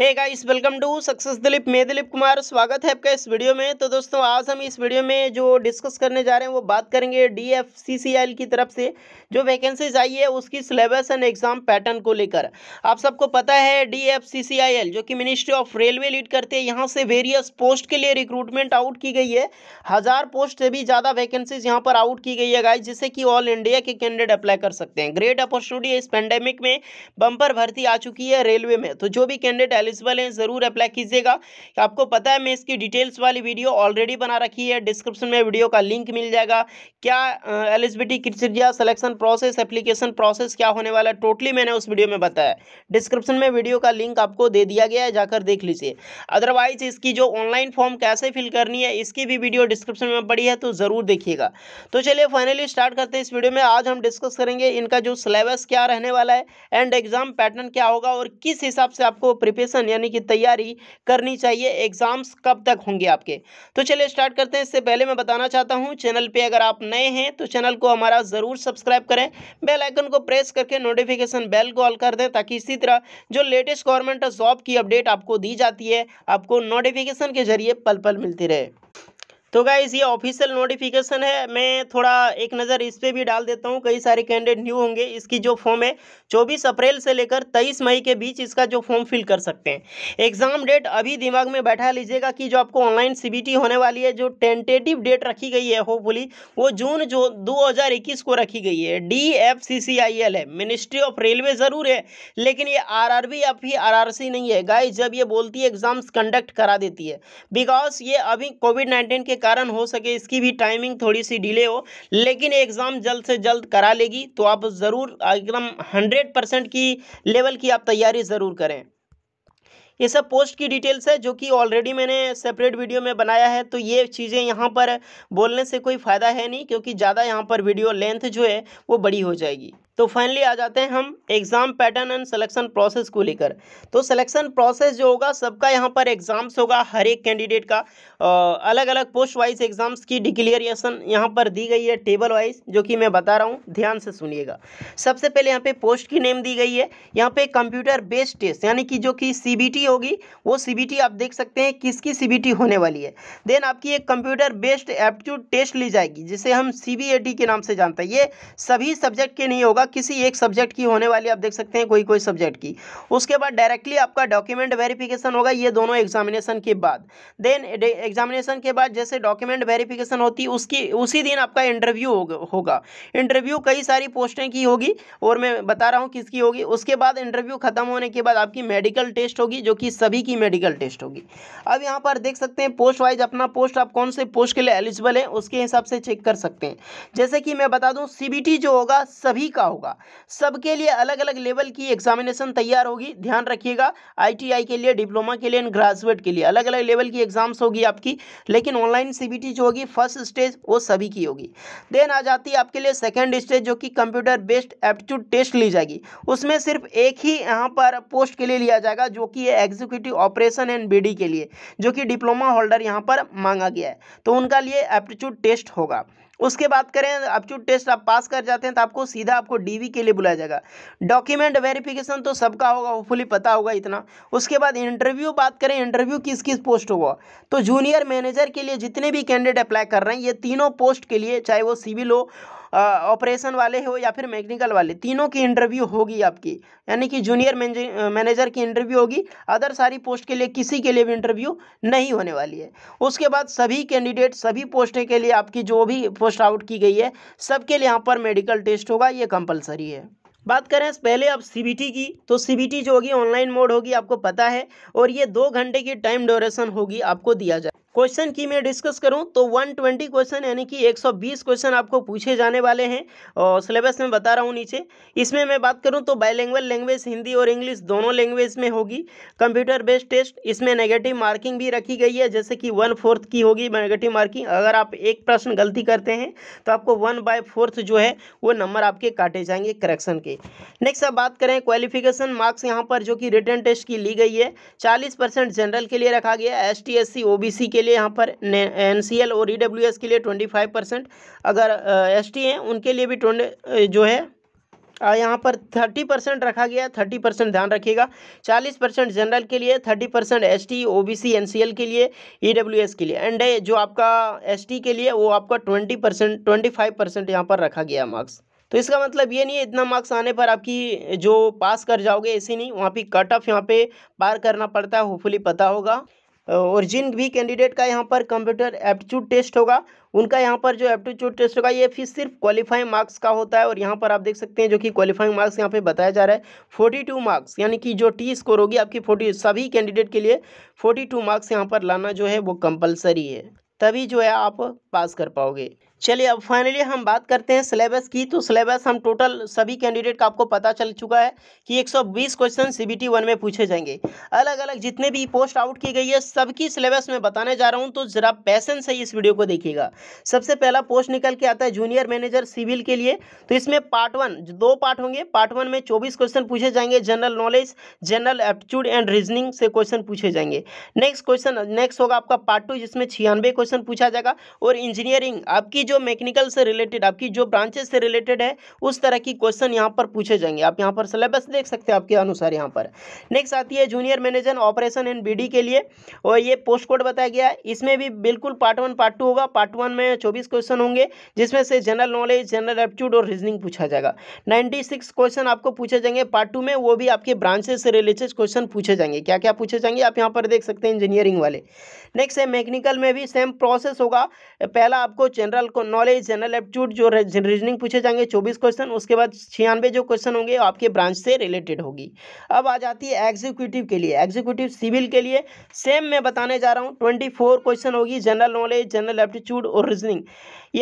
hey guys welcome to success Dilip मैं दिलीप कुमार स्वागत है आपका इस वीडियो में तो दोस्तों आज हम इस वीडियो में जो डिस्कस करने जा रहे हैं वो बात करेंगे डीएफसीसीएल की तरफ से जो वैकेंसीज आई है उसकी सिलेबस एंड एग्जाम पैटर्न को लेकर आप सबको पता है डीएफसीसीएल जो कि मिनिस्ट्री ऑफ रेलवे लीड करते हैं यहाँ से वेरियस पोस्ट के लिए रिक्रूटमेंट आउट की गई है हज़ार पोस्ट से भी ज़्यादा वैकेंसीज यहाँ पर आउट की गई है गाइज जिससे कि ऑल इंडिया के कैंडिडेट अप्लाई कर सकते हैं ग्रेट अपॉर्चुनिटी इस पेंडेमिक में बंपर भर्ती आ चुकी है रेलवे में तो जो भी कैंडिडेट एलिजिबल हैं ज़रूर अप्लाई कीजिएगा आपको पता है मैं इसकी डिटेल्स वाली वीडियो ऑलरेडी बना रखी है डिस्क्रिप्शन में वीडियो का लिंक मिल जाएगा क्या eligibility criteria selection process application process क्या होने वाला है टोटली मैंने उस वीडियो में बताया डिस्क्रिप्शन में वीडियो का लिंक आपको दे दिया गया है जाकर देख लीजिए अदरवाइज इसकी जो ऑनलाइन फॉर्म कैसे फिल करनी है इसकी भी वीडियो डिस्क्रिप्शन में पड़ी है तो ज़रूर देखिएगा तो चलिए फाइनली स्टार्ट करते हैं इस वीडियो में आज हम डिस्कस करेंगे इनका जो सिलेबस क्या रहने वाला है एंड एग्ज़ाम पैटर्न क्या होगा और किस हिसाब से आपको प्रिपेशन प्रिपरेशन यानी कि तैयारी करनी चाहिए एग्ज़ाम्स कब तक होंगे आपके तो चलिए स्टार्ट करते हैं इससे पहले मैं बताना चाहता हूँ चैनल पर अगर आप नए हैं तो चैनल को हमारा ज़रूर सब्सक्राइब करें बेल आइकन को प्रेस करके नोटिफिकेशन बेल को ऑल कर दें ताकि इसी तरह जो लेटेस्ट गवर्नमेंट जॉब की अपडेट आपको दी जाती है आपको नोटिफिकेशन के जरिए पल पल मिलती रहे तो गाइज़ ये ऑफिशियल नोटिफिकेशन है मैं थोड़ा एक नज़र इस पर भी डाल देता हूँ कई सारे कैंडिडेट न्यू होंगे इसकी जो फॉर्म है 24 अप्रैल से लेकर 23 मई के बीच इसका जो फॉर्म फिल कर सकते हैं एग्ज़ाम डेट अभी दिमाग में बैठा लीजिएगा कि जो आपको ऑनलाइन सी होने वाली है जो टेंटेटिव डेट रखी गई है होपफुली वो जून जो दो को रखी गई है D F C C I L है मिनिस्ट्री ऑफ रेलवे ज़रूर है लेकिन ये आर आर या फिर आर आर सी नहीं है गाइज जब ये बोलती है एग्ज़ाम्स कंडक्ट करा देती है बिकॉज ये अभी कोविड नाइन्टीन के कारण हो सके इसकी भी टाइमिंग थोड़ी सी डिले हो लेकिन एग्ज़ाम जल्द से जल्द करा लेगी तो आप ज़रूर एकदम हंड्रेड परसेंट की लेवल की आप तैयारी ज़रूर करें ये सब पोस्ट की डिटेल्स है जो कि ऑलरेडी मैंने सेपरेट वीडियो में बनाया है तो ये चीज़ें यहाँ पर बोलने से कोई फ़ायदा है नहीं क्योंकि ज़्यादा यहाँ पर वीडियो लेंथ जो है वो बड़ी हो जाएगी तो फाइनली आ जाते हैं हम exam pattern and selection process को लेकर तो सिलेक्शन प्रोसेस जो होगा सबका यहाँ पर एग्ज़ाम्स होगा हर एक कैंडिडेट का आ, अलग अलग पोस्ट वाइज एग्ज़ाम्स की डिक्लेरिएशन यहाँ पर दी गई है टेबल वाइज जो कि मैं बता रहा हूँ ध्यान से सुनिएगा सबसे पहले यहाँ पे पोस्ट की नेम दी गई है यहाँ पे कंप्यूटर बेस्ड टेस्ट यानी कि जो कि सी होगी वो सी आप देख सकते हैं किसकी सी होने वाली है देन आपकी एक कंप्यूटर बेस्ड एप्टीट्यूड टेस्ट ली जाएगी जिसे हम सी के नाम से जानते हैं ये सभी सब्जेक्ट के नहीं होगा होगा किसी एक सब्जेक्ट की होने वाली आप देख सकते हैं कोई कोई सब्जेक्ट की उसके बाद डायरेक्टली आपका डॉक्यूमेंट वेरिफिकेशन होगा ये दोनों एग्जामिनेशन के बाद देन एग्जामिनेशन के बाद जैसे डॉक्यूमेंट वेरिफिकेशन होती उसकी उसी दिन आपका इंटरव्यू होगा इंटरव्यू कई सारी पोस्टें की होगी और मैं बता रहा हूँ किसकी होगी उसके बाद इंटरव्यू खत्म होने के बाद आपकी मेडिकल टेस्ट होगी जो कि सभी की मेडिकल टेस्ट होगी अब यहाँ पर देख सकते हैं पोस्ट वाइज अपना पोस्ट आप कौन से पोस्ट के लिए एलिजिबल है उसके हिसाब से चेक कर सकते हैं जैसे कि मैं बता दूँ सी जो होगा सभी का होगा सबके लिए अलग अलग लेवल की एग्जामिनेशन तैयार होगी ध्यान रखिएगा आईटीआई के लिए डिप्लोमा के लिए एंड ग्रेजुएट के लिए अलग अलग लेवल की एग्जाम्स होगी आपकी लेकिन ऑनलाइन सीबीटी जो होगी फर्स्ट स्टेज वो सभी की होगी देन आ जाती है आपके लिए सेकेंड स्टेज जो कि कंप्यूटर बेस्ड एप्टीट्यूड टेस्ट ली जाएगी उसमें सिर्फ एक ही यहाँ पर पोस्ट के लिए लिया जाएगा जो कि एग्जीक्यूटिव ऑपरेशन एंड बी के लिए जो कि डिप्लोमा होल्डर यहाँ पर मांगा गया है तो उनका लिए एप्टीट्यूड टेस्ट होगा उसके बाद करें अपचूट टेस्ट आप पास कर जाते हैं तो आपको सीधा आपको डीवी के लिए बुलाया जाएगा डॉक्यूमेंट वेरिफिकेशन तो सबका होगा होपफुली पता होगा इतना उसके बाद इंटरव्यू बात करें इंटरव्यू किस किस पोस्ट होगा तो जूनियर मैनेजर के लिए जितने भी कैंडिडेट अप्लाई कर रहे हैं ये तीनों पोस्ट के लिए चाहे वो सिविल हो ऑपरेशन वाले हो या फिर मैकेनिकल वाले तीनों की इंटरव्यू होगी आपकी यानी कि जूनियर मैनेजर की इंटरव्यू होगी अदर सारी पोस्ट के लिए किसी के लिए भी इंटरव्यू नहीं होने वाली है उसके बाद सभी कैंडिडेट सभी पोस्टें के लिए आपकी जो भी पोस्ट आउट की गई है सबके लिए यहाँ पर मेडिकल टेस्ट होगा ये कंपलसरी है बात करें पहले अब सी की तो सी जो होगी ऑनलाइन मोड होगी आपको पता है और ये दो घंटे की टाइम ड्यूरेशन होगी आपको दिया जाए क्वेश्चन की मैं डिस्कस करूं तो 120 क्वेश्चन यानी कि 120 क्वेश्चन आपको पूछे जाने वाले हैं और सिलेबस में बता रहा हूं नीचे इसमें मैं बात करूं तो बायलैंग्वेज लैंग्वेज हिंदी और इंग्लिश दोनों लैंग्वेज में होगी कंप्यूटर बेस्ड टेस्ट इसमें नेगेटिव मार्किंग भी रखी गई है जैसे कि वन फोर्थ की होगी नेगेटिव मार्किंग अगर आप एक प्रश्न गलती करते हैं तो आपको वन बाय फोर्थ जो है वो नंबर आपके काटे जाएंगे करेक्शन के नेक्स्ट आप बात करें क्वालिफिकेशन मार्क्स यहाँ पर जो कि रिटर्न टेस्ट की ली गई है चालीस जनरल के लिए रखा गया एस टी के के लिए यहाँ पर एन और ई e के लिए ट्वेंटी फाइव परसेंट अगर एस टी हैं उनके लिए भी ट्वेंटी जो है यहाँ पर थर्टी परसेंट रखा गया है थर्टी परसेंट ध्यान रखिएगा चालीस परसेंट जनरल के लिए thirty percent S T O B के लिए ई e के लिए एंड जो आपका एस के लिए वो आपका twenty percent twenty five percent यहाँ पर रखा गया मार्क्स तो इसका मतलब ये नहीं है इतना मार्क्स आने पर आपकी जो पास कर जाओगे ऐसी नहीं वहाँ पे कट ऑफ यहाँ पे पार करना पड़ता है होपफुली पता होगा और जिन भी कैंडिडेट का यहाँ पर कंप्यूटर एप्टीट्यूड टेस्ट होगा उनका यहाँ पर जो एप्टीट्यूड टेस्ट होगा ये फिर सिर्फ क्वालिफाइंग मार्क्स का होता है और यहाँ पर आप देख सकते हैं जो कि क्वालिफाइंग मार्क्स यहाँ पे बताया जा रहा है फोर्टी टू मार्क्स यानी कि जो टी स्कोर होगी आपकी फोर्टी सभी कैंडिडेट के लिए फोर्टी टू मार्क्स यहाँ पर लाना जो है वो कंपलसरी है तभी जो है आप पास कर पाओगे चलिए अब फाइनली हम बात करते हैं सिलेबस की तो सिलेबस हम टोटल सभी कैंडिडेट का आपको पता चल चुका है कि 120 question C B T one में पूछे जाएंगे अलग अलग जितने भी पोस्ट आउट की गई है सबकी सिलेबस में बताने जा रहा हूँ तो ज़रा पैसन से इस वीडियो को देखिएगा सबसे पहला पोस्ट निकल के आता है जूनियर मैनेजर सिविल के लिए तो इसमें पार्ट वन दो पार्ट होंगे पार्ट वन में चौबीस क्वेश्चन पूछे जाएंगे general knowledge general aptitude and reasoning से क्वेश्चन पूछे जाएंगे नेक्स्ट क्वेश्चन नेक्स्ट होगा आपका पार्ट टू जिसमें छियानवे क्वेश्चन पूछा जाएगा और इंजीनियरिंग आपकी जो मैकेनिकल से रिलेटेड आपकी जो ब्रांचेस से रिलेटेड है उस तरह की क्वेश्चन यहाँ पर पूछे जाएंगे आप यहाँ पर सिलेबस देख सकते हैं आपके अनुसार यहाँ पर नेक्स्ट आती है junior manager operation and B के लिए और ये पोस्ट कोड बताया गया है इसमें भी बिल्कुल पार्ट वन पार्ट टू होगा पार्ट वन में चौबीस क्वेश्चन होंगे जिसमें से जनरल नॉलेज जनरल एप्टीट्यूड और रीजनिंग पूछा जाएगा नाइन्टी क्वेश्चन आपको पूछे जाएंगे पार्ट टू में वो भी आपके ब्रांचेस से रिलेटेड क्वेश्चन पूछे जाएंगे क्या क्या पूछे जाएंगे आप यहाँ पर देख सकते हैं इंजीनियरिंग वाले नेक्स्ट है मैकेनिकल में भी सेम प्रोसेस होगा पहला आपको जनरल आपको नॉलेज जनरल एप्टीट्यूड जो रीजनिंग पूछे जाएंगे चौबीस क्वेश्चन उसके बाद छियानवे जो क्वेश्चन होंगे आपके ब्रांच से रिलेटेड होगी अब आ जाती है एग्जीक्यूटिव के लिए एग्जीक्यूटिव सिविल के लिए सेम मैं बताने जा रहा हूँ ट्वेंटी फोर क्वेश्चन होगी जनरल नॉलेज जनरल एप्टीट्यूड और रीजनिंग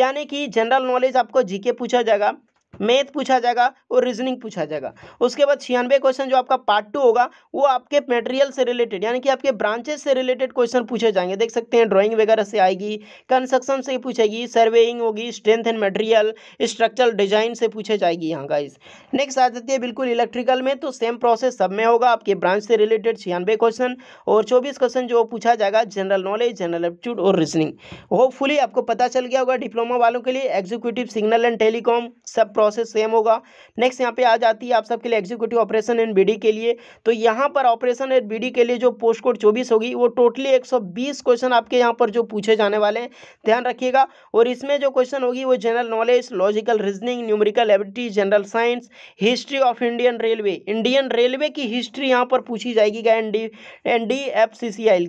यानी कि जनरल नॉलेज आपको जीके पूछा जाएगा मैथ पूछा जाएगा और रीजनिंग पूछा जाएगा उसके बाद छियानवे क्वेश्चन जो आपका पार्ट टू होगा वो आपके मेटेरियल से रिलेटेड यानी कि आपके ब्रांचेस से रिलेटेड क्वेश्चन पूछे जाएंगे देख सकते हैं ड्राइंग वगैरह से आएगी कंस्ट्रक्शन से पूछेगी सर्वेइंग होगी strength and material structural design से पूछे जाएगी यहाँ का इस नेक्स्ट आ जाती है बिल्कुल इलेक्ट्रिकल में तो सेम प्रोसेस सब में होगा आपके ब्रांच से रिलेटेड छियानवे क्वेश्चन और चौबीस क्वेश्चन जो पूछा जाएगा जनरल नॉलेज जनरल एप्टीट्यूड और रीजनिंग होपफुली आपको पता चल गया होगा डिप्लोमा वालों के लिए एग्जीक्यूटिव सिग्नल एंड टेलीकॉम सब प्रोसेस सेम होगा नेक्स्ट यहाँ पे आ जाती है आप सबके लिए एग्जीक्यूटिव ऑपरेशन एंड बीडी के लिए तो यहाँ पर ऑपरेशन एंड बीडी के लिए जो पोस्ट कोड चौबीस होगी वो टोटली एक क्वेश्चन आपके यहाँ पर जो पूछे जाने वाले हैं ध्यान रखिएगा और इसमें जो क्वेश्चन होगी वो general knowledge logical reasoning numerical ability general science history of Indian railway Indian railway की हिस्ट्री यहाँ पर पूछी जाएगी क्या एन डी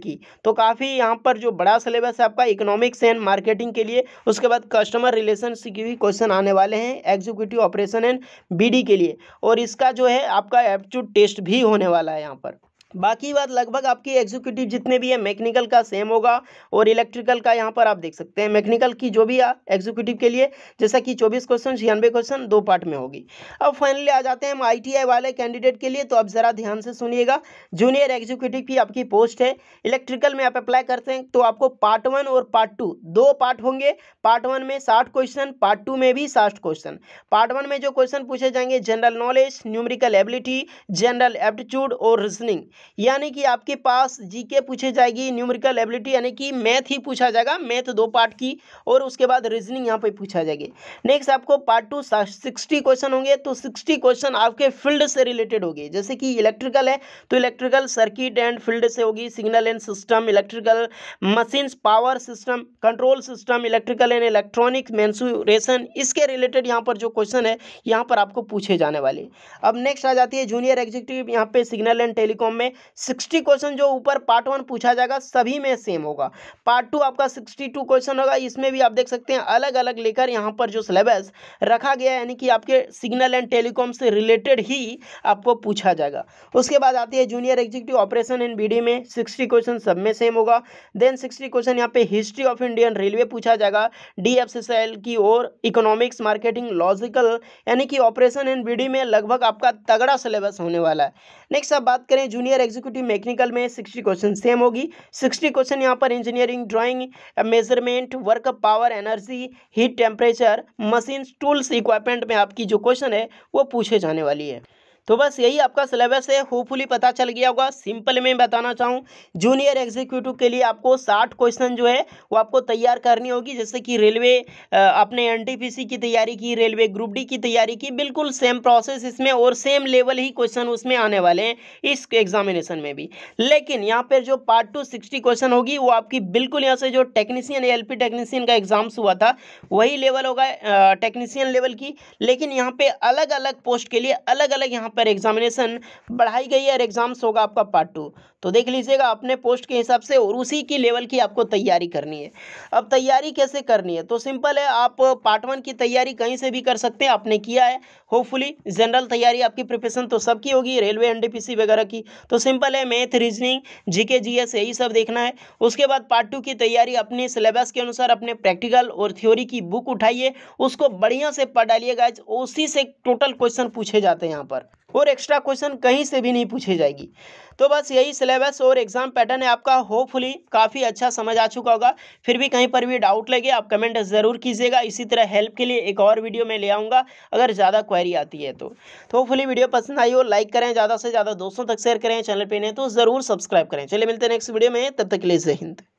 की तो काफ़ी यहाँ पर जो बड़ा सिलेबस है आपका इकोनॉमिक्स एंड मार्केटिंग के लिए उसके बाद कस्टमर रिलेशन के भी क्वेश्चन आने वाले हैं executive equity operation and B के लिए और इसका जो है आपका एप्टीट्यूड टेस्ट भी होने वाला है यहाँ पर बाकी बात लगभग आपकी एग्जीक्यूटिव जितने भी है मैकेनिकल का सेम होगा और इलेक्ट्रिकल का यहाँ पर आप देख सकते हैं मैकेनिकल की जो भी एग्जीक्यूटिव के लिए जैसा कि 24 क्वेश्चन छियानवे क्वेश्चन दो पार्ट में होगी अब फाइनली आ जाते हैं हम आईटीआई वाले कैंडिडेट के लिए तो आप ज़रा ध्यान से सुनिएगा जूनियर एग्जीक्यूटिव की आपकी पोस्ट है इलेक्ट्रिकल में आप अप्लाई करते हैं तो आपको पार्ट वन और पार्ट टू दो पार्ट होंगे पार्ट वन में साठ क्वेश्चन पार्ट टू में भी साठ क्वेश्चन पार्ट वन में जो क्वेश्चन पूछे जाएंगे general knowledge numerical ability general aptitude और रीजनिंग यानी कि आपके पास जीके पूछे जाएगी न्यूमेरिकल एबिलिटी यानी कि मैथ ही पूछा जाएगा मैथ दो पार्ट की और उसके बाद रीजनिंग यहाँ पे पूछा जाएगी नेक्स्ट आपको पार्ट टू सिक्सटी क्वेश्चन होंगे तो सिक्सटी क्वेश्चन आपके फील्ड से रिलेटेड होगी जैसे कि इलेक्ट्रिकल है तो इलेक्ट्रिकल सर्किट एंड फील्ड से होगी signal and system electrical machines power system control system electrical and electronic measurement इसके रिलेटेड यहाँ पर जो क्वेश्चन है यहाँ पर आपको पूछे जाने वाले अब नेक्स्ट आ जाती है जूनियर एग्जीक्यूटिव यहाँ पे सिग्नल एंड टेलीकॉम में सिक्सटी क्वेश्चन जो ऊपर पार्ट वन पूछा जाएगा सभी में सेम होगा पार्ट टू आपका सिक्सटी टू क्वेश्चन होगा इसमें भी आप देख सकते हैं अलग अलग लेकर यहाँ पर जो सिलेबस रखा गया यानी कि आपके सिग्नल एंड टेलीकॉम से रिलेटेड ही आपको पूछा जाएगा उसके बाद आती है junior executive operation in B में सिक्सटी क्वेश्चन सब में सेम होगा देन सिक्सटी क्वेश्चन यहाँ पे हिस्ट्री ऑफ इंडियन रेलवे पूछा जाएगा डी की ओर इकोनॉमिक्स मार्केटिंग लॉजिकल यानी कि ऑपरेशन इन बी में लगभग आपका तगड़ा सिलेबस होने वाला है नेक्स्ट अब बात करें जूनियर इंजीनियर एग्जीक्यूटिव मैकेनिकल में सिक्सटी क्वेश्चन सेम होगी सिक्सटी क्वेश्चन यहाँ पर engineering drawing measurement work power energy heat temperature machine tools equipment में आपकी जो क्वेश्चन है वो पूछे जाने वाली है तो बस यही आपका सिलेबस है होपफुली पता चल गया होगा सिंपल में बताना चाहूँ जूनियर एग्जीक्यूटिव के लिए आपको साठ क्वेश्चन जो है वो आपको तैयार करनी होगी जैसे कि रेलवे आपने एन की तैयारी की रेलवे ग्रुप डी की तैयारी की बिल्कुल सेम प्रोसेस इसमें और सेम लेवल ही क्वेश्चन उसमें आने वाले हैं इस एग्जामिनेशन में भी लेकिन यहाँ पर जो पार्ट टू सिक्सटी क्वेश्चन होगी वो आपकी बिल्कुल यहाँ से जो टेक्नीसियन एल टेक्नीसियन का एग्जाम्स हुआ था वही लेवल होगा टेक्नीसियन लेवल की लेकिन यहाँ पर अलग अलग पोस्ट के लिए अलग अलग यहाँ पर पर एग्जामिनेशन बढ़ाई गई है और एग्ज़ाम्स होगा आपका पार्ट टू तो देख लीजिएगा अपने पोस्ट के हिसाब से और उसी की लेवल की आपको तैयारी करनी है अब तैयारी कैसे करनी है तो सिंपल है आप पार्ट वन की तैयारी कहीं से भी कर सकते हैं आपने किया है होपफुली जनरल तैयारी आपकी प्रिपरेशन तो सबकी होगी रेलवे एन वगैरह की तो सिंपल है मैथ रीजनिंग जीके जीएस यही सब देखना है उसके बाद पार्ट टू की तैयारी अपने सिलेबस के अनुसार अपने प्रैक्टिकल और थ्योरी की बुक उठाइए उसको बढ़िया से पढ़ डालिएगा उसी से टोटल क्वेश्चन पूछे जाते हैं यहाँ पर और एक्स्ट्रा क्वेश्चन कहीं से भी नहीं पूछे जाएगी तो बस यही सिलेबस और एग्जाम पैटर्न है आपका होपफुली काफ़ी अच्छा समझ आ चुका होगा फिर भी कहीं पर भी डाउट लगे आप कमेंट ज़रूर कीजिएगा इसी तरह हेल्प के लिए एक और वीडियो में ले आऊँगा अगर ज़्यादा क्वेरी आती है तो होपफुली वीडियो तो पसंद आई हो लाइक करें ज़्यादा से ज़्यादा दोस्तों तक शेयर करें चैनल पर नहीं तो ज़रूर सब्सक्राइब करें चलिए मिलते हैं नेक्स्ट वीडियो में तब तक के लिए जय हिंद